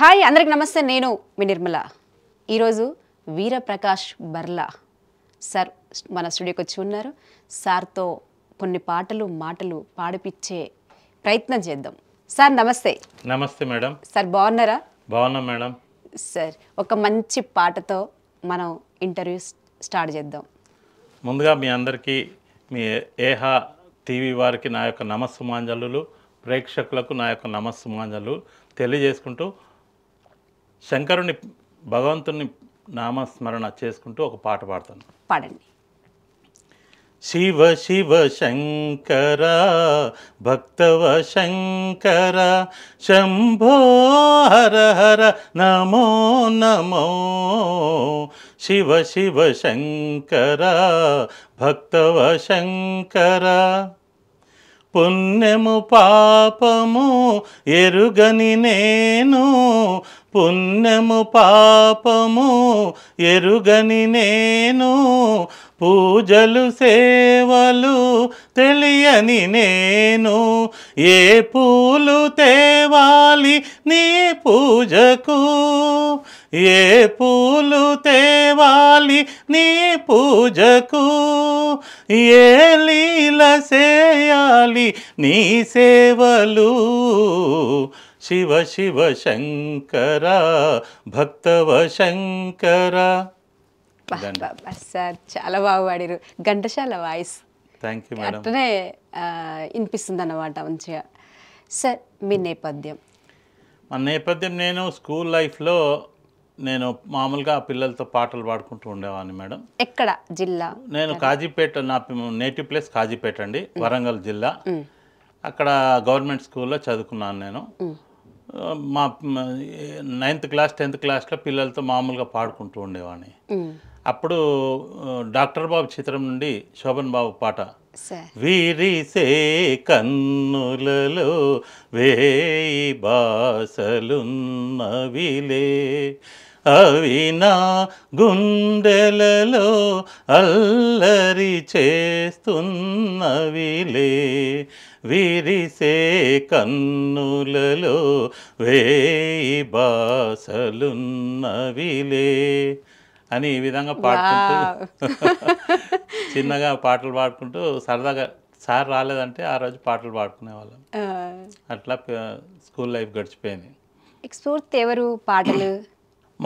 Hi అందరికి నమస్తే నేను మీ నిర్మల ఈరోజు వీరప్రకాష్ బర్లా సార్ మన స్టూడియోకి వచ్చి ఉన్నారు సార్తో కొన్ని పాటలు మాటలు పాడిపించే ప్రయత్నం చేద్దాం సార్ నమస్తే నమస్తే మేడం సార్ బాగున్నారా బాగున్నాం మేడం సార్ ఒక మంచి పాటతో మనం ఇంటర్వ్యూ స్టార్ట్ చేద్దాం ముందుగా మీ అందరికీ మీ ఏహా టీవీ వారికి నా యొక్క మాంజలు ప్రేక్షకులకు నా యొక్క మాంజలు తెలియజేసుకుంటూ శంకరుని భగవంతుని నామస్మరణ చేసుకుంటూ ఒక పాట పాడతాను పాడండి శివ శివ శంకర భక్తవ శంకర శంభో హర హర నమో నమో శివ శివ శంకర భక్తవ శంకర పుణ్యము పాపము ఎరుగని నేను పుణ్యము పాపము ఎరుగని నేను పూజలు సేవలు తెలియని నేను ఏ పూలు తేవాలి నీ పూజకు ఏ పూలు తేవాలి నీ పూజకు ఏ లీల చేయాలి నీ సేవలు శివ శివ శంకర భక్తవ శంకర సార్ చాలా బాగా ఘంటశాల వాయిస్ థ్యాంక్ యూ అట్లనే వినిపిస్తుంది అన్నమాట మంచిగా సార్ మీ నేపథ్యం మా నేపథ్యం నేను స్కూల్ లైఫ్లో నేను మామూలుగా పిల్లలతో పాటలు పాడుకుంటూ ఉండేవాడిని మేడం ఎక్కడ జిల్లా నేను కాజీపేట నా నేటివ్ ప్లేస్ కాజీపేట అండి వరంగల్ జిల్లా అక్కడ గవర్నమెంట్ స్కూల్లో చదువుకున్నాను నేను మా నైన్త్ క్లాస్ టెన్త్ క్లాస్లో పిల్లలతో మామూలుగా పాడుకుంటూ ఉండేవాడిని అప్పుడు డాక్టర్ బాబు చిత్రం నుండి శోభన్ బాబు పాట వీరిసే కన్నులలో వేయి బాసలున్నవిలే అవి నా గుండెలలో అల్లరి చేస్తున్నవిలే విరిసే కన్నులలో వేయి బాసలున్నవిలే అని ఈ విధంగా పాడుకుంటూ చిన్నగా పాటలు పాడుకుంటూ సరదాగా సార్ రాలేదంటే ఆ రోజు పాటలు పాడుకునేవాళ్ళం అట్లా స్కూల్ లైఫ్ గడిచిపోయింది స్ఫూర్తి ఎవరు పాటలు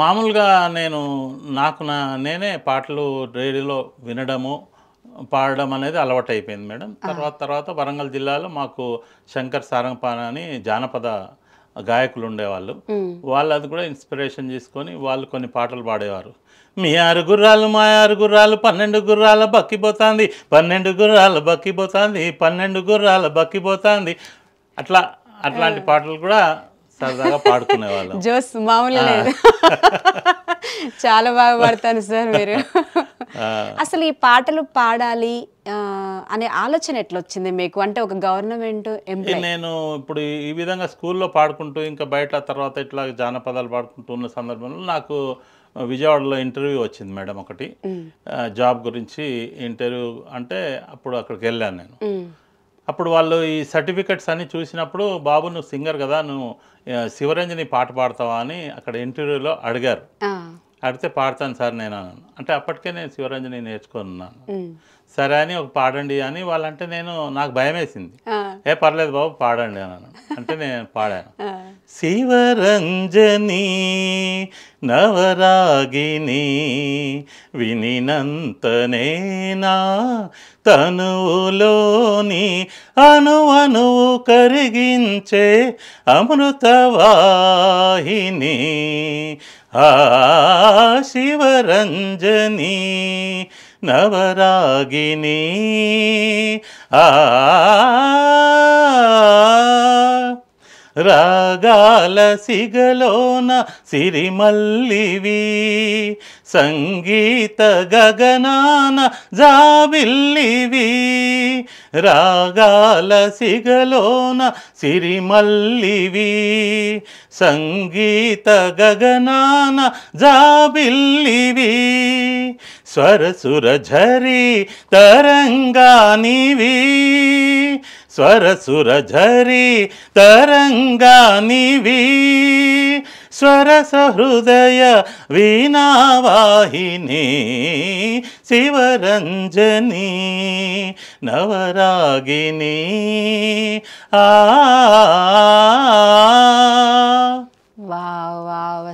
మామూలుగా నేను నాకు నా నేనే పాటలు రేడియోలో వినడము పాడడం అనేది అలవాటు అయిపోయింది మేడం తర్వాత తర్వాత వరంగల్ జిల్లాలో మాకు శంకర్ సారంగపాన అని జానపద గాయకులు ఉండేవాళ్ళు వాళ్ళు అది కూడా ఇన్స్పిరేషన్ తీసుకొని వాళ్ళు కొన్ని పాటలు పాడేవారు మీ ఆరు గుర్రాలు మా ఆరు గుర్రాలు పన్నెండు గుర్రాల బక్కిపోతుంది పన్నెండు గుర్రాలు బక్కిపోతుంది పన్నెండు గుర్రాల బక్కిపోతుంది అట్లా అట్లాంటి పాటలు కూడా సరదాగా పాడుకునేవాళ్ళు జోస్ మామూలు చాలా బాగా పాడతాను సార్ మీరు అసలు ఈ పాటలు పాడాలి అనే ఆలోచన ఎట్లా వచ్చింది మీకు అంటే ఒక గవర్నమెంట్ నేను ఇప్పుడు ఈ విధంగా స్కూల్లో పాడుకుంటూ ఇంకా బయట తర్వాత ఇట్లా జానపదాలు పాడుకుంటూ ఉన్న సందర్భంలో నాకు విజయవాడలో ఇంటర్వ్యూ వచ్చింది మేడం ఒకటి జాబ్ గురించి ఇంటర్వ్యూ అంటే అప్పుడు అక్కడికి వెళ్ళాను నేను అప్పుడు వాళ్ళు ఈ సర్టిఫికెట్స్ అన్ని చూసినప్పుడు బాబు నువ్వు సింగర్ కదా నువ్వు శివరంజని పాట పాడతావా అని అక్కడ ఇంటర్వ్యూలో అడిగారు అడిగితే పాడతాను సార్ నేను అన్నాను అంటే అప్పటికే నేను శివరంజని నేర్చుకున్నాను సరే అని ఒక పాడండి అని వాళ్ళంటే నేను నాకు భయం వేసింది ఏ పర్లేదు బాబు పాడండి అన్నాను అంటే నేను పాడాను శివరంజని నవరాగిని వినినంతనేనా తనువులోని అణువణువు కరిగించే అమృతవాహిని आ शिवरञ्जनी नवरागिनी आ రాగాల సిగలోన సిరిమల్లివి సంగీత గగనాన జాబిల్లివి రాగాల సిగలోన సిరిమల్లివి సంగీత గగనాన జాబిల్లివి స్వరసుర ఝరి తరంగానివి స్వరసుర ఝరి తరంగానివి स्वरसहृदय वीणावाहिनी శివరంజని नवरागिनी आ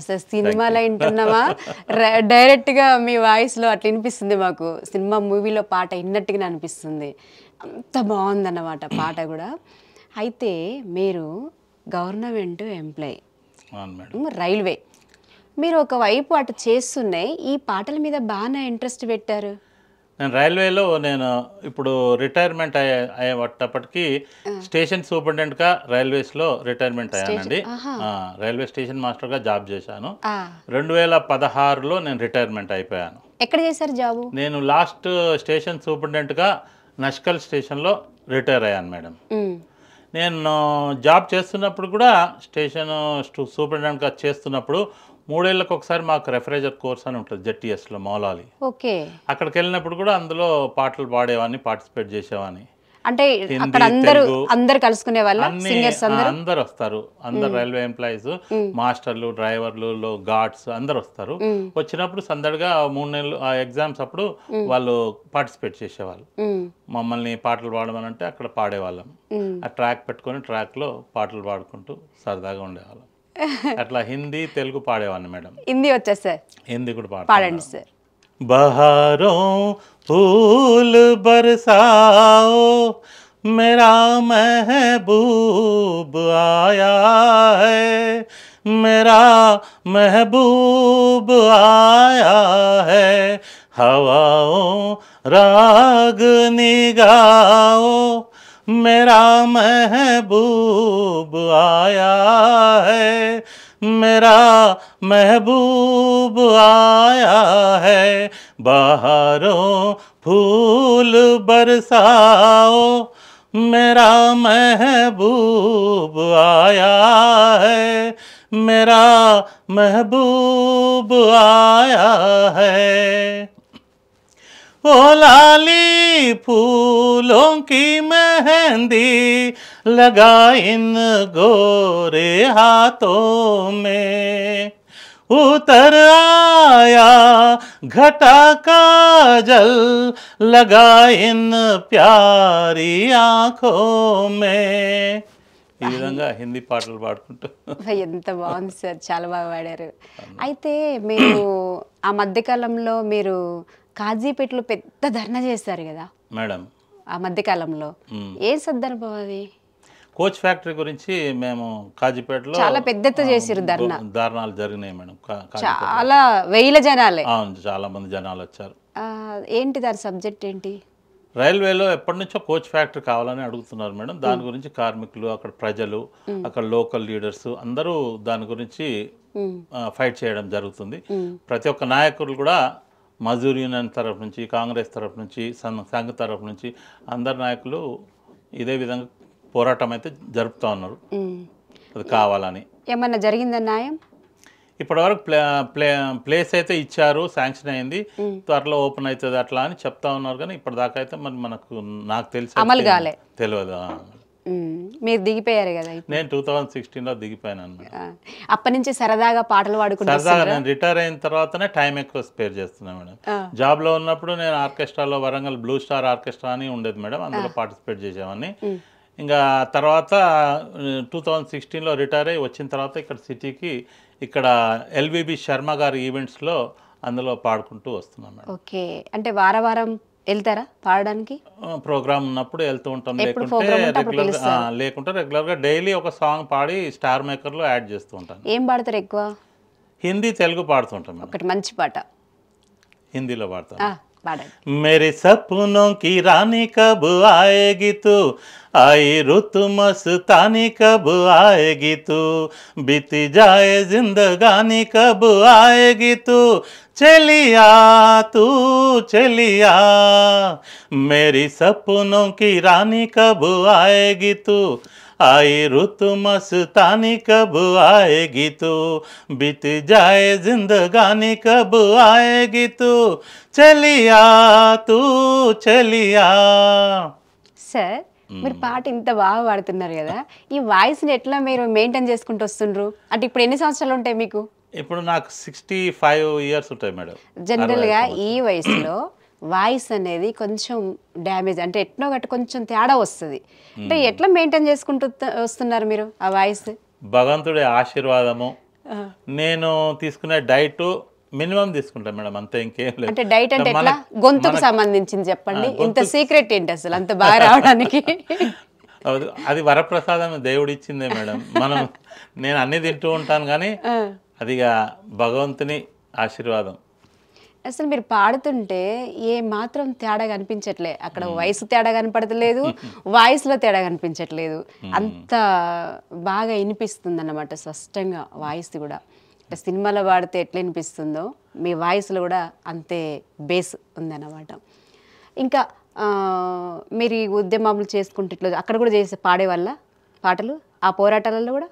అసలు సినిమాలో వింటున్నామా డైరెక్ట్గా మీ వాయిస్లో అట్లా వినిపిస్తుంది మాకు సినిమా మూవీలో పాట విన్నట్టుగా అనిపిస్తుంది అంత బాగుందన్నమాట పాట కూడా అయితే మీరు గవర్నమెంట్ ఎంప్లాయ్ రైల్వే మీరు ఒకవైపు అటు చేస్తున్నాయి ఈ పాటల మీద బాగా ఇంట్రెస్ట్ పెట్టారు నేను రైల్వేలో నేను ఇప్పుడు రిటైర్మెంట్ అయ్యే అయ్యేటప్పటికి స్టేషన్ సూపరింటెండెంట్గా రైల్వేస్లో రిటైర్మెంట్ అయ్యానండి రైల్వే స్టేషన్ మాస్టర్గా జాబ్ చేశాను రెండు వేల పదహారులో నేను రిటైర్మెంట్ అయిపోయాను ఎక్కడ చేశారు జాబ్ నేను లాస్ట్ స్టేషన్ సూపరింటెండెంట్గా నష్కల్ స్టేషన్లో రిటైర్ అయ్యాను మేడం నేను జాబ్ చేస్తున్నప్పుడు కూడా స్టేషన్ సూపరింటెండెంట్గా చేస్తున్నప్పుడు మూడేళ్ళకి ఒకసారి మాకు రెఫ్రిజరేటర్ కోర్స్ అని ఉంటుంది జెడ్టీఎస్లో మౌలాలి ఓకే అక్కడికి వెళ్ళినప్పుడు కూడా అందులో పాటలు పాడేవాడిని పార్టిసిపేట్ చేసేవాడిని అంటే అక్కడ అందరూ అందరు కలుసుకునే వాళ్ళు సింగర్స్ అందరు వస్తారు అందరు రైల్వే ఎంప్లాయీస్ మాస్టర్లు డ్రైవర్లు గార్డ్స్ అందరు వస్తారు వచ్చినప్పుడు సందడిగా మూడు నెలలు ఆ ఎగ్జామ్స్ అప్పుడు వాళ్ళు పార్టిసిపేట్ చేసేవాళ్ళు మమ్మల్ని పాటలు పాడమని అంటే అక్కడ పాడేవాళ్ళం ఆ ట్రాక్ పెట్టుకొని లో పాటలు పాడుకుంటూ సరదాగా ఉండేవాళ్ళం అట్లా హిందీ తెలుగు పాడేవాడిని మేడం హిందీ వచ్చేసారు హిందీ కూడా పాడండి సార్ बहारों फूल बरसाओ मेरा महबूब आया है मेरा महबूब आया है हवाओं राग निगाओ मेरा महबूब आया है मेरा महबूब आया है बाहरों फूल बरसाओ मेरा महबूब आया है मेरा महबूब आया है ओ लाली फूलों की मेहंदी लगा इन गोरे हाथों में उतर आया घटा का जल लगा इन प्यारी आंखों में ఈ విధంగా హిందీ పాటలు పాడుకుంటూ ఎంత బాగుంది సార్ చాలా బాగా పాడారు అయితే మీరు ఆ మధ్యకాలంలో మీరు కాజీపేటలో పెద్ద ధర్నా చేశారు కదా మేడం ఆ మధ్యకాలంలో ఏ సందర్భం అది కోచ్ ఫ్యాక్టరీ గురించి మేము కాజీపేటలో చాలా పెద్ద చేసారు ధర్నా ధర్నాలు జరిగినాయి మేడం చాలా వేల జనాలే అవును చాలా మంది జనాలు వచ్చారు ఏంటి దాని సబ్జెక్ట్ ఏంటి రైల్వేలో ఎప్పటి నుంచో కోచ్ ఫ్యాక్టరీ కావాలని అడుగుతున్నారు మేడం దాని గురించి కార్మికులు అక్కడ ప్రజలు అక్కడ లోకల్ లీడర్స్ అందరూ దాని గురించి ఫైట్ చేయడం జరుగుతుంది ప్రతి ఒక్క నాయకులు కూడా మజూర్ యూనియన్ తరఫు నుంచి కాంగ్రెస్ తరఫు నుంచి సంఘ్ తరఫు నుంచి అందరు నాయకులు ఇదే విధంగా పోరాటం అయితే జరుపుతూ ఉన్నారు అది కావాలని ఏమన్నా జరిగిందా న్యాయం ఇప్పటివరకు ప్లే ప్లే ప్లేస్ అయితే ఇచ్చారు శాంక్షన్ అయింది త్వరలో ఓపెన్ అవుతుంది అట్లా అని చెప్తా ఉన్నారు కానీ ఇప్పటిదాకా అయితే మరి మనకు నాకు తెలిసి తెలియదు మీరు దిగిపోయారు కదా నేను టూ థౌజండ్ సిక్స్టీన్లో దిగిపోయాను అప్పటి నుంచి సరదాగా పాటలు పాడుకుంటా సరదాగా నేను రిటైర్ అయిన తర్వాతనే టైం ఎక్కువ స్పేర్ చేస్తున్నాను మేడం జాబ్లో ఉన్నప్పుడు నేను ఆర్కెస్ట్రాలో వరంగల్ బ్లూ స్టార్ ఆర్కెస్ట్రా అని ఉండేది మేడం అందులో పార్టిసిపేట్ చేసేవాన్ని ఇంకా తర్వాత టూ థౌజండ్ సిక్స్టీన్లో రిటైర్ అయ్యి వచ్చిన తర్వాత ఇక్కడ సిటీకి ఇక్కడ ఎల్విబి శర్మ గారి ఈవెంట్స్లో అందులో పాడుకుంటూ వస్తున్నాం ఓకే అంటే వారం వారం వెళ్తారా పాడడానికి ప్రోగ్రామ్ ఉన్నప్పుడు వెళ్తూ ఉంటాం లేకుంటే రెగ్యులర్ గా రెగ్యులర్గా డైలీ ఒక సాంగ్ పాడి స్టార్ మేకర్లో యాడ్ చేస్తూ ఉంటాను ఏం పాడతారు ఎక్కువ హిందీ తెలుగు పాడుతుంటాం ఒకటి మంచి పాట హిందీలో పాడతాను मेरे सपनों की रानी कब आएगी तू आई ऋतु मस्तानी कब आएगी तू बीत जाए जिंदगानी कब आएगी तू चलिया तू चलिया मेरी सपनों की रानी कब आएगी तू आए ऋतु मस्तानी कब आएगी तू बीत जाए जिंदगानी कब आएगी तू चलिया तू चलिया सर hmm. మీరు పాట ఇంత బాగా పాడుతున్నారు కదా ఈ వాయిస్ని ఎట్లా మీరు మెయింటైన్ చేసుకుంటూ వస్తుండ్రు అంటే ఇప్పుడు ఎన్ని సంవత్సరాలు ఉంటాయి మీకు ఇప్పుడు నాకు సిక్స్టీ ఫైవ్ ఇయర్స్ ఉంటాయి మేడం జనరల్గా ఈ వయసులో వాయిస్ అనేది కొంచెం డ్యామేజ్ అంటే ఎట్నో గట్టి కొంచెం తేడా వస్తుంది అంటే ఎట్లా మెయింటైన్ చేసుకుంటూ వస్తున్నారు మీరు ఆ వాయిస్ భగవంతుడి ఆశీర్వాదము నేను తీసుకునే డైట్ మినిమం తీసుకుంటాను మేడం అంతే ఇంకేం లేదు అంటే డైట్ అంటే ఎట్లా గొంతుకు సంబంధించింది చెప్పండి ఇంత సీక్రెట్ ఏంటి అసలు అంత బాగా రావడానికి అది వరప్రసాదం దేవుడు ఇచ్చిందే మేడం మనం నేను అన్ని తింటూ ఉంటాను కానీ అదిగా భగవంతుని ఆశీర్వాదం అసలు మీరు పాడుతుంటే ఏ మాత్రం తేడా కనిపించట్లే అక్కడ వయసు తేడా కనపడతలేదు వాయిస్లో తేడా కనిపించట్లేదు అంత బాగా వినిపిస్తుంది అన్నమాట స్పష్టంగా వాయిస్ కూడా సినిమాలో పాడితే ఎట్లా వినిపిస్తుందో మీ వాయిస్లో కూడా అంతే బేస్ ఉందన్నమాట ఇంకా మీరు ఈ ఉద్యమాలు చేసుకుంటే అక్కడ కూడా చేసే పాడే వల్ల పాటలు ఆ పోరాటాలలో కూడా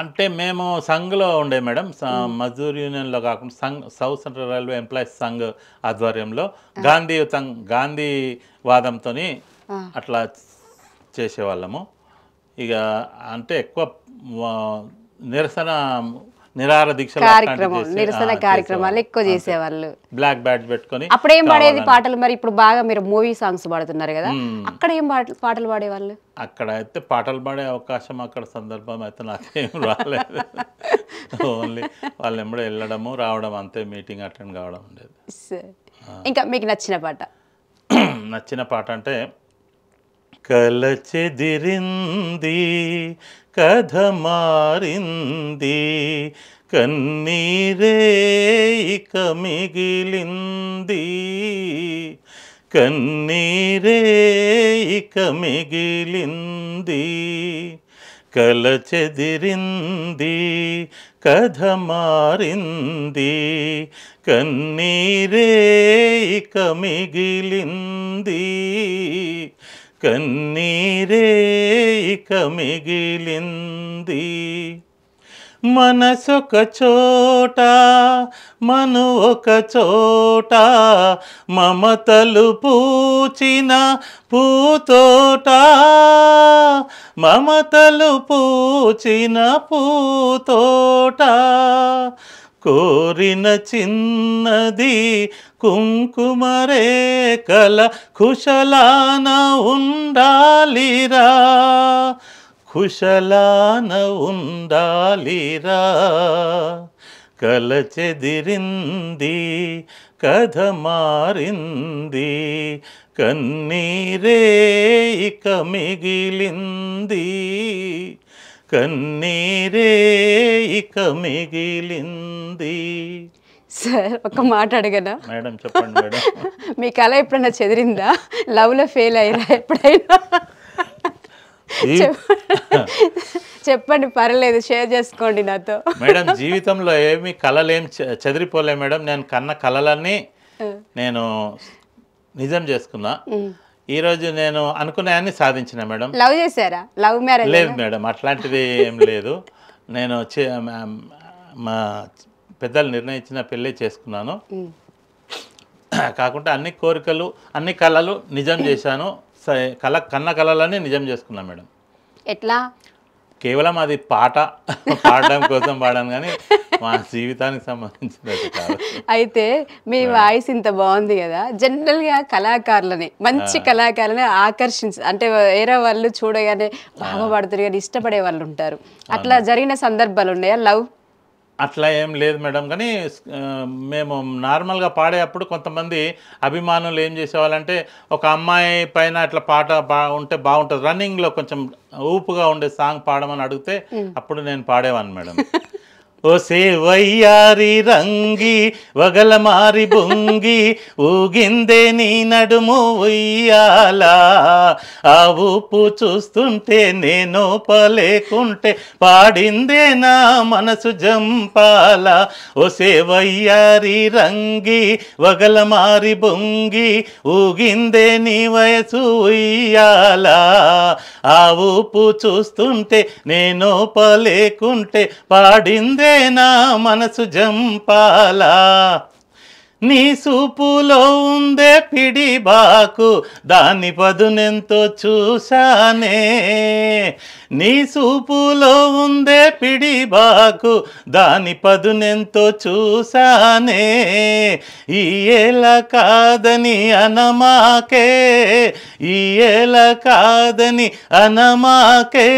అంటే మేము సంఘ్లో ఉండే మేడం మజూర్ యూనియన్లో కాకుండా Sangh south central railway employees Sangh ఆధ్వర్యంలో గాంధీ గాంధీ వాదంతో అట్లా చేసేవాళ్ళము ఇక అంటే ఎక్కువ నిరసన నిరసన కార్యక్రమాలు ఎక్కువ చేసేవాళ్ళు బ్లాక్ బ్యాడ్ పెట్టుకుని అప్పుడు ఏం పాడేది పాటలు మరి ఇప్పుడు బాగా మీరు మూవీ సాంగ్స్ పాడుతున్నారు కదా అక్కడ ఏం పాటలు పాడేవాళ్ళు అక్కడ అయితే పాటలు పాడే అవకాశం అక్కడ సందర్భం అయితే నాకేం రాలేదు ఓన్లీ వాళ్ళు ఎమ్మడే వెళ్ళడము రావడం అంతే మీటింగ్ అటెండ్ కావడం ఉండేది ఇంకా మీకు నచ్చిన పాట నచ్చిన పాట అంటే కలచెదిరింది కథ మారింది కన్నీరే ఇక మిగిలింది కన్నీరే ఇక మిగిలింది కలచెదిరింది కథ మారింది కన్నీరే ఇక మిగిలింది కన్నీరే ఇక మిగిలింది మనసొక చోట మను ఒక చోట మమతలు పూచిన పూతోట మమతలు పూచిన పూతోట కోరిన చిన్నది కుంకుమరేఖల కుశలాన ఉండాలిరా కుశలాన ఉండాలిరా కలచెదిరింది కథ మారింది కన్నీరే ఇక మిగిలింది కన్నీరే ఇక మిగిలింది సార్ ఒక మాట అడగనా మేడం చెప్పండి మీ కళ ఎప్పుడైనా చెదిరిందా లవ్లో ఫెయిల్ అయ్యారా ఎప్పుడైనా చెప్పండి పర్లేదు షేర్ చేసుకోండి నాతో మేడం జీవితంలో ఏమి కళలేం చెదిరిపోలే మేడం నేను కన్న కళలన్నీ నేను నిజం చేసుకున్నా ఈ రోజు నేను అనుకున్నాయని సాధించిన మేడం లవ్ చేశారా లవ్ మ్యారేజ్ లేదు మేడం అట్లాంటిది ఏం లేదు నేను మా పెద్దలు నిర్ణయించిన పెళ్ళి చేసుకున్నాను కాకుండా అన్ని కోరికలు అన్ని కళలు నిజం చేశాను కళ కన్న కళలన్నీ నిజం చేసుకున్నాను మేడం ఎట్లా కేవలం అది పాట పాడడం కోసం పాడాను కానీ మా జీవితానికి సంబంధించిన అయితే మీ వాయిస్ ఇంత బాగుంది కదా జనరల్గా కళాకారులని మంచి కళాకారులని ఆకర్షించ అంటే వేరే వాళ్ళు చూడగానే బాగా పాడుతారు కానీ ఇష్టపడే వాళ్ళు ఉంటారు అట్లా జరిగిన సందర్భాలు ఉన్నాయా లవ్ అట్లా ఏం లేదు మేడం కానీ మేము నార్మల్గా పాడేటప్పుడు కొంతమంది అభిమానులు ఏం చేసేవాళ్ళంటే ఒక అమ్మాయి పైన అట్లా పాట బా ఉంటే బాగుంటుంది రన్నింగ్లో కొంచెం ఊపుగా ఉండే సాంగ్ పాడమని అడిగితే అప్పుడు నేను పాడేవాను మేడం ఒసే వయ్యారి రంగి మారి బొంగి ఊగిందే నీ నడుము ఉయ్యాల ఆ ఊపు చూస్తుంటే నేను పలేకుంటే పాడిందే నా మనసు జంపాలా ఒసే వయ్యారి రంగి వగల మారి బొంగి ఊగిందే నీ వయసు ఉయ్యాలా ఆ ఊపు చూస్తుంటే నేను పలేకుంటే పాడిందే నీవే నా మనసు జంపాలా నీ సూపులో ఉందే పిడి బాకు దాని పదునెంతో చూశానే నీ సూపులో ఉందే పిడి బాకు దాని పదునెంతో చూసానే ఈ ఏల కాదని అనమాకే ఈ ఏల కాదని అనమాకే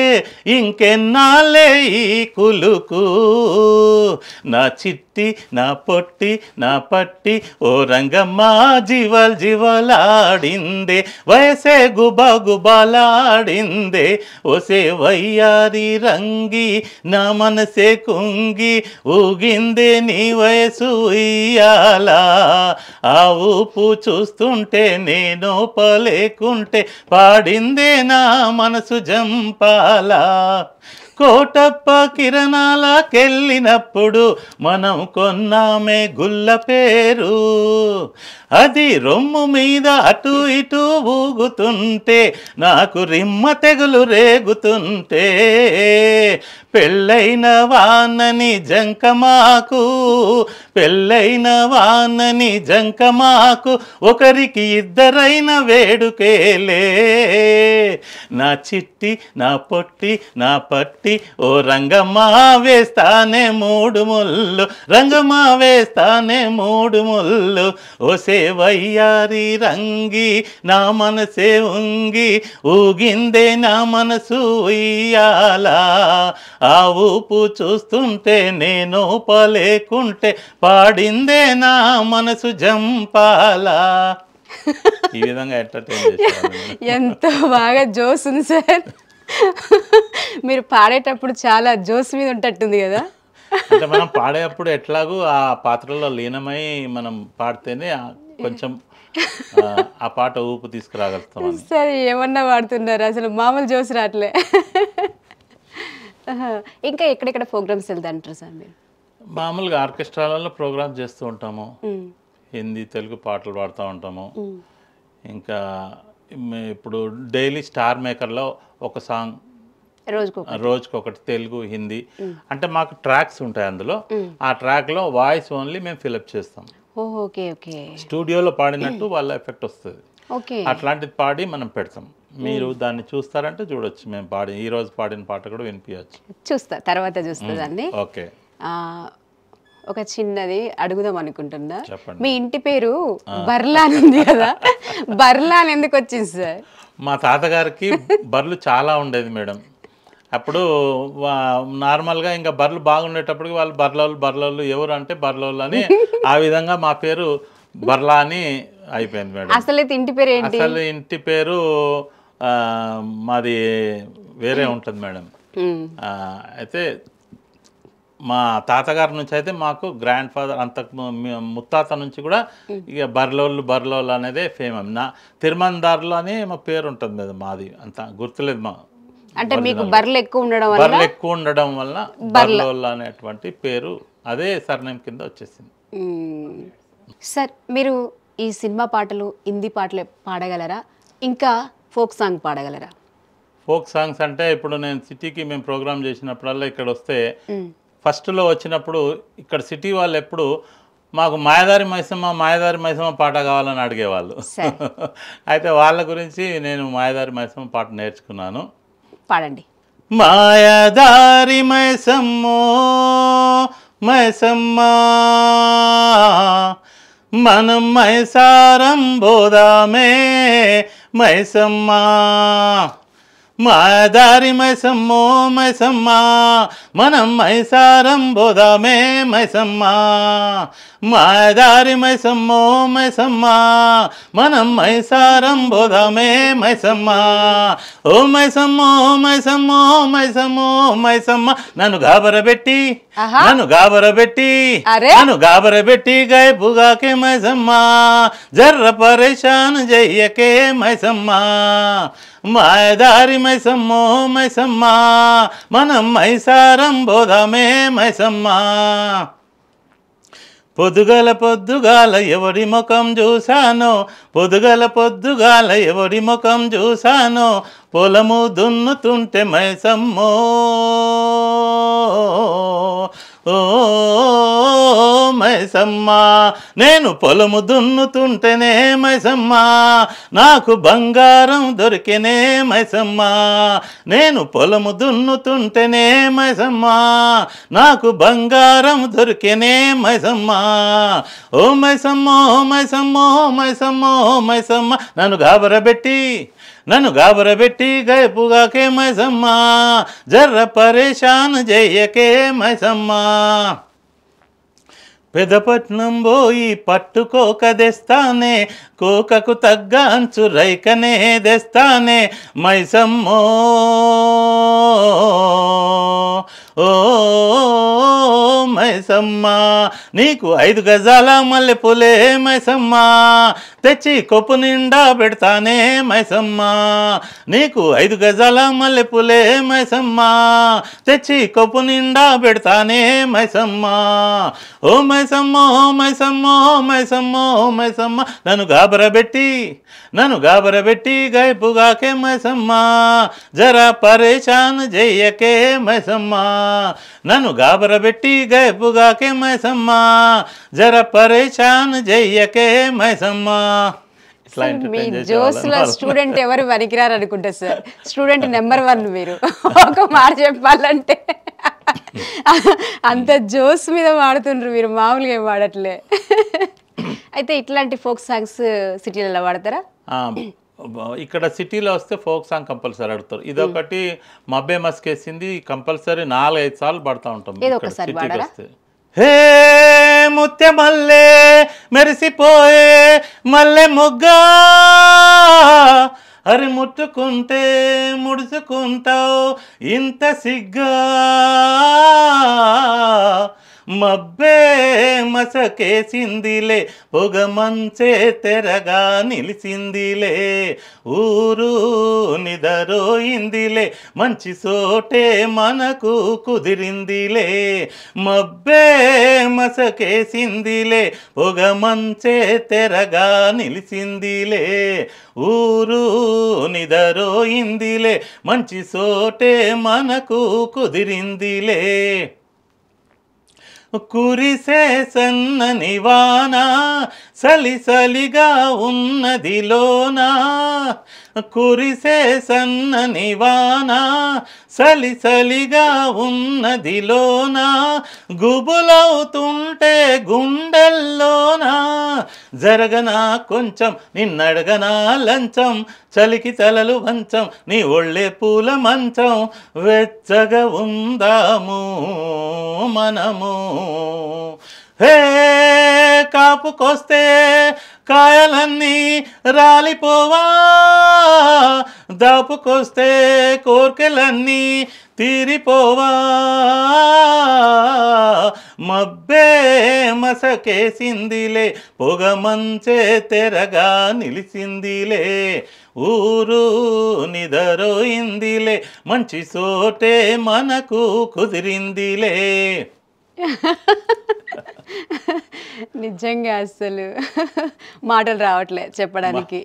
ఇంకెన్నాలే ఈ కులుకు నా చిట్టి నా పొట్టి నా పట్టి ఓ రంగమ్మా జీవల్ జీవలాడిందే వయసే గుబా గుబలాడిందే ఓసే వయ్యారి రంగి నా మనసే కుంగి ఊగిందే నీ వయసు ఇయ్యాలా ఆ ఊపు చూస్తుంటే నేను పలేకుంటే పాడిందే నా మనసు జంపాలా కోటప్ప కిరణాలకెళ్ళినప్పుడు మనం కొన్నామే గుల్ల పేరు అది రొమ్ము మీద అటు ఇటు ఊగుతుంటే నాకు రిమ్మ తెగులు రేగుతుంటే పెళ్ళైన వానని జంకమాకు పెళ్ళైన వానని జంకమాకు ఒకరికి ఇద్దరైన వేడుకేలే నా చిట్టి నా పొట్టి నా పట్టి ఓ రంగమా వేస్తానే మూడు ముళ్ళు రంగమా వేస్తానే మూడు ముళ్ళు ఓ సేవయ్యారి రంగి నా మనసే ఉంగి ఊగిందే నా మనసు ఇయ్యాలా ఆ ఊపు చూస్తుంటే నేను పలేకుంటే పాడిందే నా మనసు జంపాలా ఈ విధంగా ఎంటర్టైన్ ఎంతో బాగా జోస్ ఉంది సార్ మీరు పాడేటప్పుడు చాలా జోస్ మీద ఉంటట్టుంది కదా అంటే మనం పాడేటప్పుడు ఎట్లాగూ ఆ పాత్రలో లీనమై మనం పాడితేనే కొంచెం ఆ పాట ఊపు తీసుకురాగలుగుతాం సరే ఏమన్నా పాడుతున్నారు అసలు మామూలు జోస్ రావట్లే ఇంకా ఎక్కడెక్కడ ప్రోగ్రామ్స్ వెళ్తా అంటారు సార్ మీరు మామూలుగా ఆర్కెస్ట్రాలలో ప్రోగ్రామ్స్ చేస్తూ ఉంటాము హిందీ తెలుగు పాటలు పాడుతూ ఉంటాము ఇంకా ఇప్పుడు డైలీ స్టార్ మేకర్లో ఒక సాంగ్ రోజుకు ఒకటి తెలుగు హిందీ అంటే మాకు ట్రాక్స్ ఉంటాయి అందులో ఆ ట్రాక్లో వాయిస్ ఓన్లీ మేము ఫిలప్ చేస్తాం స్టూడియోలో పాడినట్టు వాళ్ళ ఎఫెక్ట్ వస్తుంది అట్లాంటిది పాడి మనం పెడతాం మీరు దాన్ని చూస్తారంటే చూడొచ్చు మేము పాడి ఈ రోజు పాడిన పాట కూడా వినిపించచ్చు చూస్తా తర్వాత చూస్తా ఓకే ఒక చిన్నది అడుగుదాం అనుకుంటున్నా మీ ఇంటి పేరు అని ఉంది కదా బర్లా అని ఎందుకు వచ్చింది సార్ మా తాతగారికి బర్లు చాలా ఉండేది మేడం అప్పుడు నార్మల్గా ఇంకా బర్రెలు బాగుండేటప్పటికి వాళ్ళు బర్లోళ్ళు బర్లోళ్ళు ఎవరు అంటే బర్లోళ్ళు అని ఆ విధంగా మా పేరు బర్లా అని అయిపోయింది మేడం అసలు ఇంటి పేరు అసలు ఇంటి పేరు మాది వేరే ఉంటుంది మేడం అయితే మా తాతగారి నుంచి అయితే మాకు గ్రాండ్ ఫాదర్ అంతకు ముత్తాత నుంచి కూడా ఇక బర్లోళ్ళు బర్లోళ్ళు అనేది ఫేమస్ నా తిరుమందార్లు అని మా పేరు ఉంటుంది మాది అంత గుర్తులేదు మా అంటే మీకు బర్రెలు ఎక్కువ ఉండడం వల్ల బర్రెలు ఎక్కువ ఉండడం వల్ల బర్లోళ్ళు అనేటువంటి పేరు అదే సర్నేమ్ కింద వచ్చేసింది సార్ మీరు ఈ సినిమా పాటలు హిందీ పాటలు పాడగలరా ఇంకా ఫోక్ సాంగ్ పాడగలరా ఫోక్ సాంగ్స్ అంటే ఇప్పుడు నేను సిటీకి మేము ప్రోగ్రామ్ చేసినప్పుడల్లా ఇక్కడ వస్తే ఫస్ట్లో వచ్చినప్పుడు ఇక్కడ సిటీ వాళ్ళు ఎప్పుడు మాకు మాయదారి మైసమ్మ మాయదారి మైసమ్మ పాట కావాలని అడిగేవాళ్ళు అయితే వాళ్ళ గురించి నేను మాయదారి మైసమ్మ పాట నేర్చుకున్నాను పాడండి మాయదారి మైసమ్మో మైసమ్మ మనం మైసారం బోదామే మైసమ్మ மாதாரி மைசம்மோ மைசம்மா மனம் மைசாரம் போதாமே மைசம்மா மாதாரி మైసమ్మో మైసమ్మ మనం మైసారం బోదామే మైసమ్మ ఓ మైసమ్మో మైసమ్మో మైసమ్మో మైసమ్మ నన్ను గాబరబెట్టి నన్ను గాబరబెట్టి నన్ను గాబరబెట్టి గైబుగాకే మైసమ్మ జర్ర పరేషాన్ జయ్యకే మైసమ్మ మాయదారి మైసమ్మో మైసమ్మా మనం మైసారం బోధమే మైసమ్మా పొదుగల పొద్దుగాల ఎవడి ముఖం చూశాను పొదుగల పొద్దుగాల ఎవడి ముఖం చూశాను పొలము దున్నుతుంటే మైసమ్మో ఓ నేను పొలము దున్నుతుంటేనే మైసమ్మా నాకు బంగారం దొరికినే మైసమ్మా నేను పొలము దున్నుతుంటేనే మైసమ్మా నాకు బంగారం దొరికినే మైసమ్మా ఓ మైసమ్మ ఓ మైసమ్మ ఓ మైసమ్మ ఓ మైసమ్మ నన్ను గాబరబెట్టి నన్ను గాబరబెట్టి గైపుగాకే మైసమ్మా జర్ర పరేషాన్ జయ్యకే మైసమ్మా పెదపట్నం పోయి పట్టుకోక దెస్తానే కోకకు తగ్గ అంచు రైకనే తెస్తానే మైసమ్మో ఓ మైసమ్మ నీకు ఐదు గజాల మల్లెపూలే మైసమ్మ తెచ్చి కొప్పు నిండా పెడతానే మైసమ్మ నీకు ఐదు గజాల మల్లెపూలే మైసమ్మ తెచ్చి కొప్పు నిండా పెడతానే మైసమ్మ ఓ మైసమ్మ ఓ మైసమ్మ ఓ మైసమ్మ ఓ మైసమ్మ నన్ను గాబరబెట్టి నన్ను గాబరబెట్టి గైపుగాకే మైసమ్మ జరా పరేషాన్ జయ్యకే మైసమ్మా నన్ను గాబరబెట్టి గైపుగాకే మైసమ్మ జర పరేషాన్ జయ్యకే మైసమ్మ మీ జోస్ లో స్టూడెంట్ ఎవరు పనికిరారు అనుకుంటా సార్ స్టూడెంట్ నెంబర్ వన్ మీరు ఒక మాట చెప్పాలంటే అంత జోస్ మీద వాడుతుండ్రు మీరు మామూలుగా ఏం వాడట్లే అయితే ఇట్లాంటి ఫోక్ సాంగ్స్ సిటీలలో వాడతారా ఇక్కడ సిటీలో వస్తే ఫోక్ సాంగ్ కంపల్సరీ అడుగుతారు ఇదొకటి మబ్బే మస్కేసింది కంపల్సరీ నాలుగైదు సార్లు పడతా ఉంటాం ఇక్కడ సిటీకి వస్తే హే ముత్యమల్లే మెరిసిపోయే మల్లె మొగ్గ అరి ముట్టుకుంటే ముడుచుకుంటావు ఇంత సిగ్గా మబ్బే మసకేసిందిలే పొగ మంచే తెరగా నిలిసిందిలే ఊరు నిదరోయిందిలే మంచి సోటే మనకు కుదిరిందిలే మబ్బే మసకేసిందిలే పొగ మంచే తెరగా నిలిసిందిలే ఊరు నిదరోయిందిలే మంచి సోటే మనకు కుదిరిందిలే కురిసే సన్నని వాన సలిసలిగా ఉన్నదిలోనా కురిసే సన్నని వాన సలి సలిగా ఉన్నదిలోన గుబులవుతుంటే గుండెల్లోన జరగనా కొంచెం నిన్నడగనా లంచం చలికి తలలు వంచం నీ ఒళ్ళే పూల మంచం వెచ్చగా ఉందాము మనము హే కాపుకొస్తే కాయలన్నీ రాలిపోవా దాపుకొస్తే కోర్కెలన్నీ తీరిపోవా మబ్బే మసకేసిందిలే పొగ మంచే తెరగా నిలిచిందిలే ఊరు నిదరోయిందిలే మంచి సోటే మనకు కుదిరిందిలే నిజంగా అసలు మాటలు రావట్లే చెప్పడానికి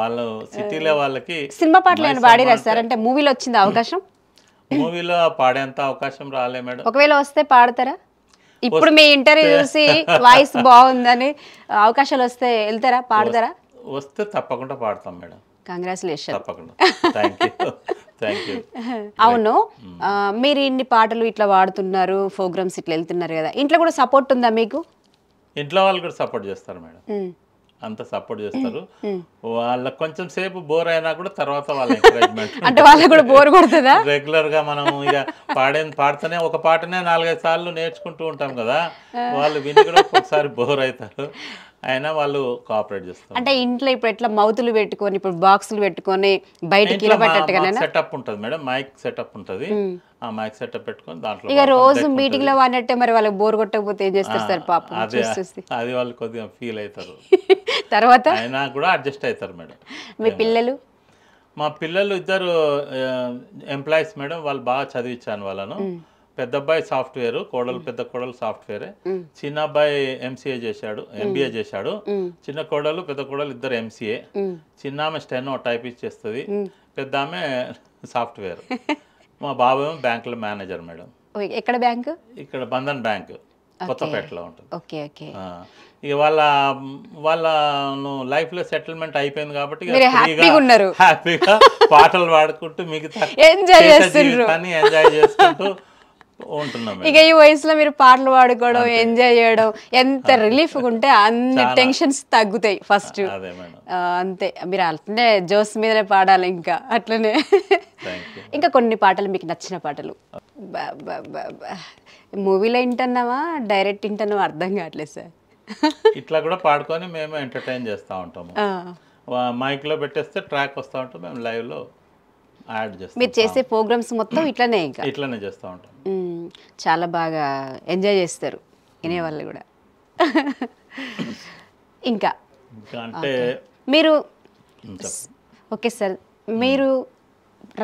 వాళ్ళు సిటీలో వాళ్ళకి సినిమా పాటలు ఏమైనా పాడి సార్ అంటే మూవీలో వచ్చింది అవకాశం మూవీలో పాడేంత అవకాశం రాలే మేడం ఒకవేళ వస్తే పాడతారా ఇప్పుడు మీ ఇంటర్వ్యూ చూసి వాయిస్ బాగుందని అవకాశాలు వస్తే వెళ్తారా పాడతారా వస్తే తప్పకుండా పాడతాం మేడం కంగ్రాచులేషన్ తప్పకుండా థ్యాంక్ యూ అవును మీరు ఇన్ని పాటలు ఇట్లా పాడుతున్నారు ప్రోగ్రామ్స్ ఇట్లా వెళ్తున్నారు కదా ఇంట్లో కూడా సపోర్ట్ ఉందా మీకు ఇంట్లో వాళ్ళు కూడా సపోర్ట్ చేస్తారు మేడం అంత సపోర్ట్ చేస్తారు వాళ్ళ కొంచెం సేపు బోర్ అయినా కూడా తర్వాత వాళ్ళ ఎంకరేజ్మెంట్ అంటే వాళ్ళకి కూడా బోర్ కొడుతుందా రెగ్యులర్ గా మనం ఇక పాడే పాడుతూనే ఒక పాటనే నాలుగైదు సార్లు నేర్చుకుంటూ ఉంటాం కదా వాళ్ళు విని కూడా ఒకసారి బోర్ అవుతారు అయినా వాళ్ళు కోఆపరేట్ చేస్తారు అంటే ఇంట్లో ఇప్పుడు ఎట్లా మౌతులు పెట్టుకొని ఇప్పుడు బాక్సులు పెట్టుకొని బయటకి సెటప్ ఉంటుంది మేడం మైక్ సెటప్ ఉంటుంది ఆ మైక్ సెటప్ పెట్టుకొని దాంట్లో ఇక రోజు మీటింగ్ లో వాడినట్టే మరి వాళ్ళకి బోర్ కొట్టకపోతే ఏం చేస్తారు సార్ పాప అది వాళ్ళు కొద్దిగా ఫీల్ అవుతారు తర్వాత అయినా కూడా అడ్జస్ట్ అవుతారు మేడం మీ పిల్లలు మా పిల్లలు ఇద్దరు ఎంప్లాయీస్ మేడం వాళ్ళు బాగా చదివించాను వాళ్ళను పెద్ద అబ్బాయి సాఫ్ట్వేర్ కోడలు పెద్ద కోడలు సాఫ్ట్వేర్ చిన్న అబ్బాయి ఎంసీఏ చేశాడు ఎంబీఏ చేశాడు చిన్న కోడలు పెద్ద కోడలు ఇద్దరు ఎంసీఏ చిన్న ఆమె స్టెనో టైప్ ఇచ్చేస్తుంది పెద్ద ఆమె సాఫ్ట్వేర్ మా బాబు ఏమో బ్యాంకులో మేనేజర్ మేడం ఎక్కడ బ్యాంక్ ఇక్కడ బంధన్ బ్యాంక్ కొత్తపేటలో ఉంటుంది ఇక వాళ్ళ వాళ్ళ లైఫ్ లో సెటిల్మెంట్ అయిపోయింది కాబట్టి హ్యాపీగా పాటలు పాడుకుంటూ మిగతా ఎంజాయ్ చేస్తుంటారు ఎంజాయ్ చేసుకుంటూ ఇక ఈ వయసులో మీరు పాటలు పాడుకోవడం ఎంజాయ్ చేయడం ఎంత రిలీఫ్ ఉంటే అన్ని టెన్షన్స్ తగ్గుతాయి ఫస్ట్ అంతే మీరు అట్లనే జోస్ మీదనే పాడాలి ఇంకా అట్లనే ఇంకా కొన్ని పాటలు మీకు నచ్చిన పాటలు మూవీలో ఇంటన్నావా డైరెక్ట్ ఇంటన్నావా అర్థం కావట్లేదు సార్ ఇట్లా కూడా పాడుకొని మేము ఎంటర్టైన్ చేస్తూ ఉంటాము మైక్లో పెట్టేస్తే ట్రాక్ వస్తూ ఉంటాం మేము లైవ్లో యాడ్ చేస్తాం మీరు చేసే ప్రోగ్రామ్స్ మొత్తం ఇట్లనే ఇంకా ఇట్లానే చేస్తూ ఉంటాం చాలా బాగా ఎంజాయ్ చేస్తారు వినేవాళ్ళు కూడా ఇంకా అంటే మీరు ఓకే సార్ మీరు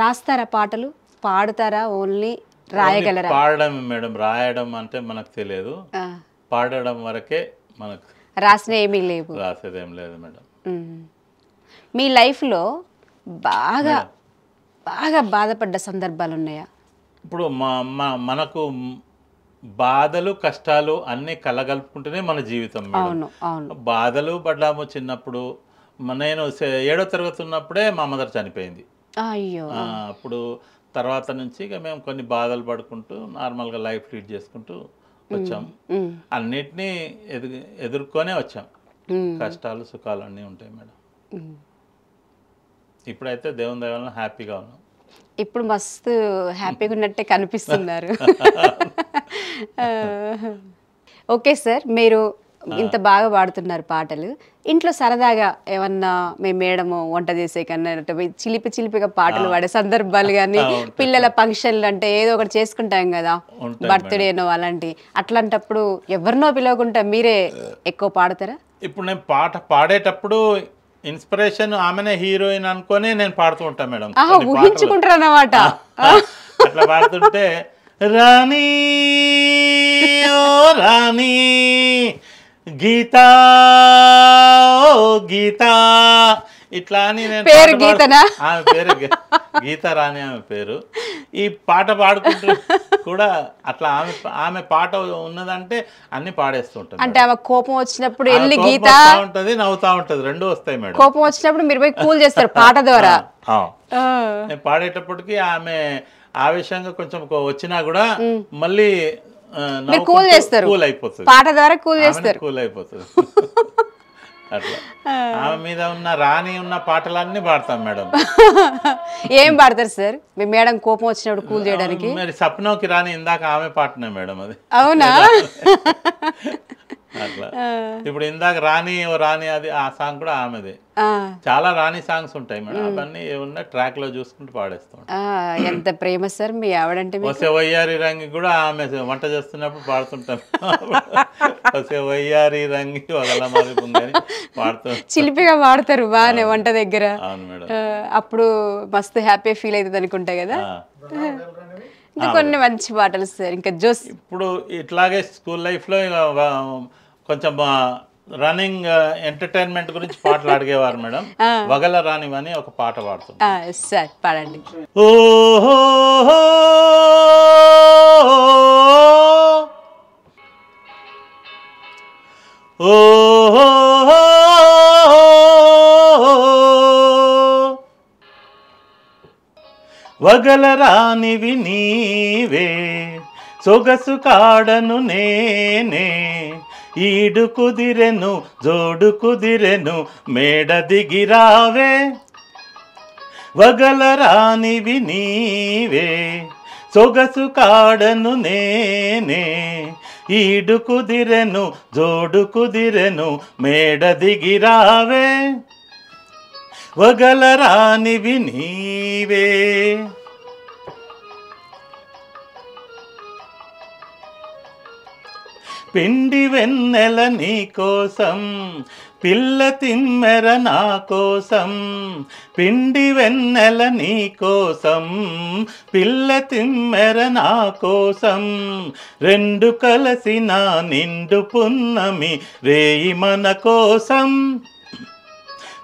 రాస్తారా పాటలు పాడతారా ఓన్లీ రాయగలరా పాడడం మేడం రాయడం అంటే మనకు తెలియదు పాడడం వరకే మనకు రాసిన ఏమీ లేవు రాసేదేం లేదు మేడం మీ లైఫ్లో బాగా బాగా బాధపడ్డ సందర్భాలు ఉన్నాయా ఇప్పుడు మా మనకు బాధలు కష్టాలు అన్నీ కలగలుపుకుంటేనే మన జీవితం అవును అవును బాధలు పడ్డాము చిన్నప్పుడు నేను ఏడో తరగతి ఉన్నప్పుడే మా మదర్ చనిపోయింది అయ్యో అప్పుడు తర్వాత నుంచి ఇక మేము కొన్ని బాధలు పడుకుంటూ నార్మల్గా లైఫ్ లీడ్ చేసుకుంటూ వచ్చాం అన్నిటినీ ఎదుర్కొనే వచ్చాం కష్టాలు సుఖాలు అన్నీ ఉంటాయి మేడం ఇప్పుడైతే దేవుని దయవలన హ్యాపీగా ఉన్నాం ఇప్పుడు మస్తు హ్యాపీగా ఉన్నట్టే కనిపిస్తున్నారు ఓకే సార్ మీరు ఇంత బాగా పాడుతున్నారు పాటలు ఇంట్లో సరదాగా ఏమన్నా మేము మేడము వంట చేసే కన్నా చిలిపి చిలిపిగా పాటలు పాడే సందర్భాలు కానీ పిల్లల ఫంక్షన్లు అంటే ఏదో ఒకటి చేసుకుంటాం కదా బర్త్డేనో అలాంటి అట్లాంటప్పుడు ఎవరినో పిలవకుండా మీరే ఎక్కువ పాడతారా ఇప్పుడు నేను పాట పాడేటప్పుడు ఇన్స్పిరేషన్ ఆమెనే హీరోయిన్ అనుకొని నేను పాడుతూ ఉంటాను మేడం ఊహించుకుంటారు అన్నమాట అట్లా పాడుతుంటే రాణి ఓ రాణి గీతా ఓ గీతా ఇట్లా అని నేను పేరు ఆమె పేరు గీత రాణి ఆమె పేరు ఈ పాట పాడుకుంటూ కూడా అట్లా ఆమె ఆమె పాట ఉన్నదంటే అన్ని పాడేస్తుంటుంది అంటే ఆమె కోపం వచ్చినప్పుడు వెళ్ళి గీత ఉంటది నవ్వుతా ఉంటది రెండు వస్తాయి మేడం కోపం వచ్చినప్పుడు మీరు పోయి కూల్ చేస్తారు పాట ద్వారా నేను పాడేటప్పటికి ఆమె ఆవేశంగా కొంచెం వచ్చినా కూడా మళ్ళీ కూల్ చేస్తారు కూల్ అయిపోతుంది పాట ద్వారా కూల్ చేస్తారు కూల్ అయిపోతుంది ఆమె మీద ఉన్న రాణి ఉన్న పాటలన్నీ పాడతాం మేడం ఏం పాడతారు సార్ మీ మేడం కోపం వచ్చినప్పుడు కూల్ చేయడానికి మరి సప్నోకి రాణి ఇందాక ఆమె పాటనే మేడం అది అవునా అట్లా ఇప్పుడు ఇందాక రాణి రాణి అది ఆ సాంగ్ కూడా ఆమెదే చాలా రాణి సాంగ్స్ ఉంటాయి మేడం అవన్నీ ఏమన్నా ట్రాక్ లో చూసుకుంటూ పాడేస్తాం ఎంత ప్రేమ సార్ మీ ఆవిడంటే వసే వయ్యారి రంగి కూడా ఆమె వంట చేస్తున్నప్పుడు పాడుతుంటాం వసే వయ్యారి రంగి మరి ఉందని పాడుతాం చిలిపిగా పాడతారు బాగానే వంట దగ్గర అవును మేడం అప్పుడు మస్తు హ్యాపీ ఫీల్ అవుతుంది అనుకుంటా కదా ఇంకా కొన్ని మంచి పాటలు సార్ ఇంకా జోస్ ఇప్పుడు ఇట్లాగే స్కూల్ లైఫ్లో కొంచెం రన్నింగ్ ఎంటర్టైన్మెంట్ గురించి పాటలు అడిగేవారు మేడం వగల అని ఒక పాట పాడుతుంది సార్ పాడండి ఓహో ವಗಲರಾನಿ ನೀವೇ ಸೊಗಸು ಕಾಡನು ನೇನೆ ಈಡು ಕುದಿರೆನು ಜೋಡು ಕುದಿರೆನು ಮೇಡದಿಗಿರಾವೆ ಗಿರಾವೇ ವಗಲರಾನಿ ವಿ ನೀವೇ ಸೊಗಸು ಕಾಡನು ನೇನೆ ಈಡು ಕುದಿರೆನು ಜೋಡು ಕುದಿರೆನು ಮೇಡದಿಗಿರಾವೆ ಗಿರಾವೇ వగలరాని నీవే పిండి వెన్నెల నీ కోసం పిల్ల తిమ్మెర నా కోసం పిండి వెన్నెల నీ కోసం పిల్ల తిమ్మెర నా కోసం రెండు కలసిన నిండు పున్నమి రేయి మన కోసం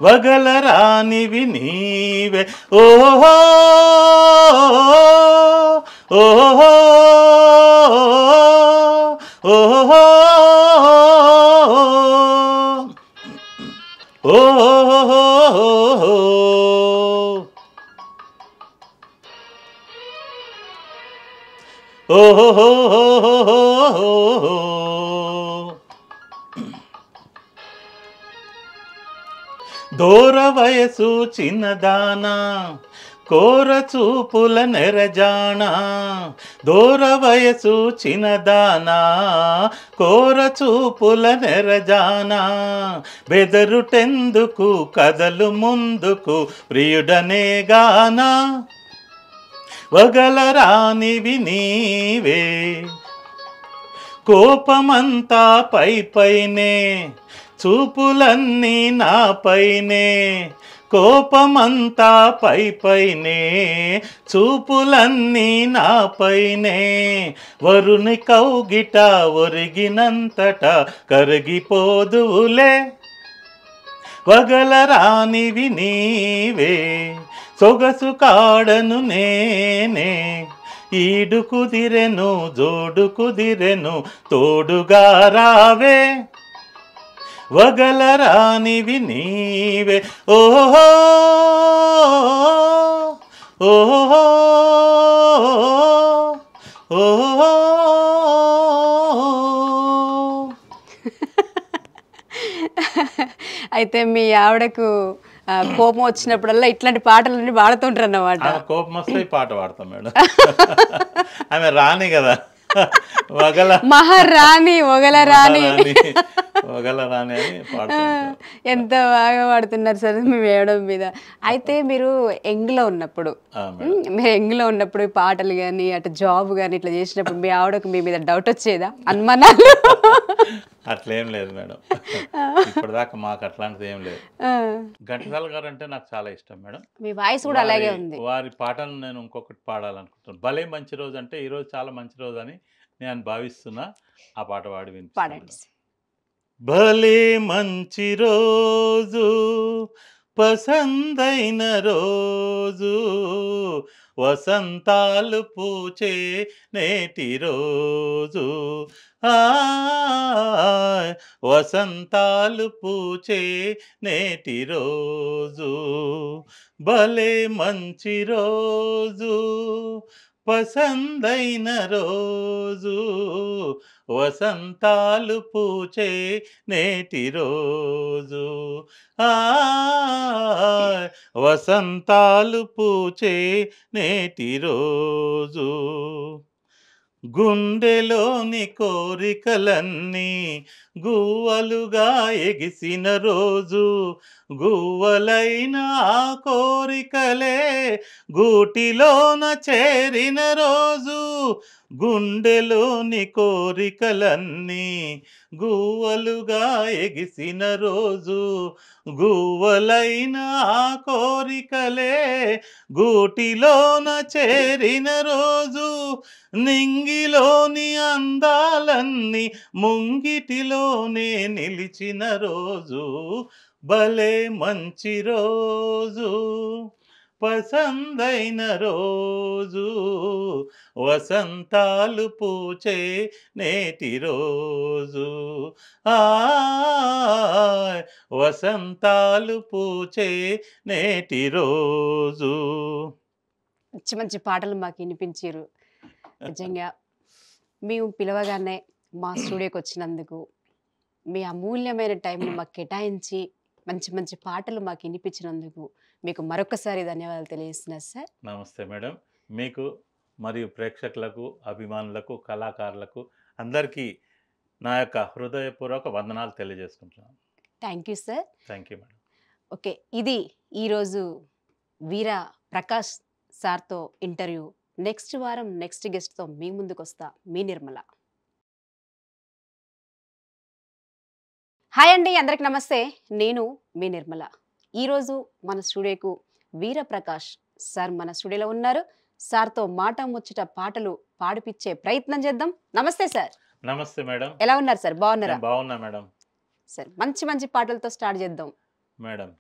వగలరానివి నీవే ఓహో ఓహో ఓహో ఓహో ఓహో దూర వయసు చిన్నదానా కోర చూపుల నెరజాణ దూర వయసు చిన్నదానా కోర చూపుల నెరజాణ బెదరుటెందుకు కదలు ముందుకు ప్రియుడనే గానా వగలరానివి నీవే కోపమంతా పై పైనే చూపులన్నీ నాపైనే కోపమంతా పై పైనే చూపులన్నీ నాపైనే వరుని కౌగిట ఒరిగినంతట కరిగిపోదువులే వగలరాని వినీవే సొగసు కాడను నేనే ఈడు కుదిరెను జోడు కుదిరెను తోడుగా రావే వగలరాని నీవే ఓహో ఓహో ఓహో అయితే మీ ఆవిడకు కోపం వచ్చినప్పుడల్లా ఇట్లాంటి పాటలన్నీ పాడుతుంటారు అన్నమాట కోపం వస్తే పాట పాడతాం మేడం ఆమె రాని కదా మహారాణి ఒగల రాణి రాణి ఎంత బాగా పాడుతున్నారు సార్ మేము వేయడం మీద అయితే మీరు ఎంగ్లో ఉన్నప్పుడు మీరు ఎంగ్లో ఉన్నప్పుడు పాటలు కానీ అటు జాబ్ కానీ ఇట్లా చేసినప్పుడు మీ ఆవిడకు మీ మీద డౌట్ వచ్చేదా అనుమానాలు అట్లేం లేదు మేడం ఇప్పటిదాకా మాకు అట్లాంటిది ఏం లేదు ఘంటసాల గారు అంటే నాకు చాలా ఇష్టం మేడం మీ వాయిస్ కూడా అలాగే ఉంది వారి పాటను నేను ఇంకొకటి పాడాలనుకుంటున్నాను భలే మంచి రోజు అంటే ఈ రోజు చాలా మంచి రోజు అని నేను భావిస్తున్నా ఆ పాట వాడి విని భలే మంచి రోజు పసందైన రోజు వసంతాలు పూచే నేటి రోజు వసంతాలు పూచే నేటి రోజు భలే మంచి రోజు పసందైన రోజు వసంతాలు పూచే నేటి రోజు ఆ వసంతాలు పూచే నేటి రోజు గుండెలోని కోరికలన్నీ గువ్వలుగా ఎగిసిన రోజు గువ్వలైన ఆ కోరికలే గూటిలోన చేరిన రోజు గుండెలోని కోరికలన్నీ గువ్వలుగా ఎగిసిన రోజు గువ్వలైన ఆ కోరికలే గూటిలోన చేరిన రోజు నింగిలోని అందాలన్నీ ముంగిటిలోనే నిలిచిన రోజు భలే మంచి రోజు పసందైన రోజు వసంతాలు పూచే నేటి రోజు ఆ వసంతాలు పూచే నేటి రోజు మంచి మంచి పాటలు మాకు వినిపించారు నిజంగా మేము పిలవగానే మా స్టూడియోకి వచ్చినందుకు మీ అమూల్యమైన టైంని మాకు కేటాయించి మంచి మంచి పాటలు మాకు వినిపించినందుకు మీకు మరొకసారి ధన్యవాదాలు తెలియజేస్తున్నా సార్ నమస్తే మేడం మీకు మరియు ప్రేక్షకులకు అభిమానులకు కళాకారులకు అందరికీ నా యొక్క హృదయపూర్వక వందనాలు తెలియజేసుకుంటున్నాను thank you sir thank you madam okay ఇది ఈరోజు వీర ప్రకాష్ సార్తో ఇంటర్వ్యూ నెక్స్ట్ వారం నెక్స్ట్ గెస్ట్తో మీ ముందుకు వస్తా మీ నిర్మల హాయ్ అండి అందరికి నమస్తే నేను మీ నిర్మల ఈరోజు మన స్టూడియోకు వీరప్రకాష్ సార్ మన స్టూడియోలో ఉన్నారు సార్తో మాట ముచ్చట పాటలు పాడిపించే ప్రయత్నం చేద్దాం నమస్తే సార్ నమస్తే మేడం ఎలా ఉన్నారు సార్ బాగున్నారా బాగున్నా మేడం సార్ మంచి మంచి పాటలతో స్టార్ట్ చేద్దాం మేడం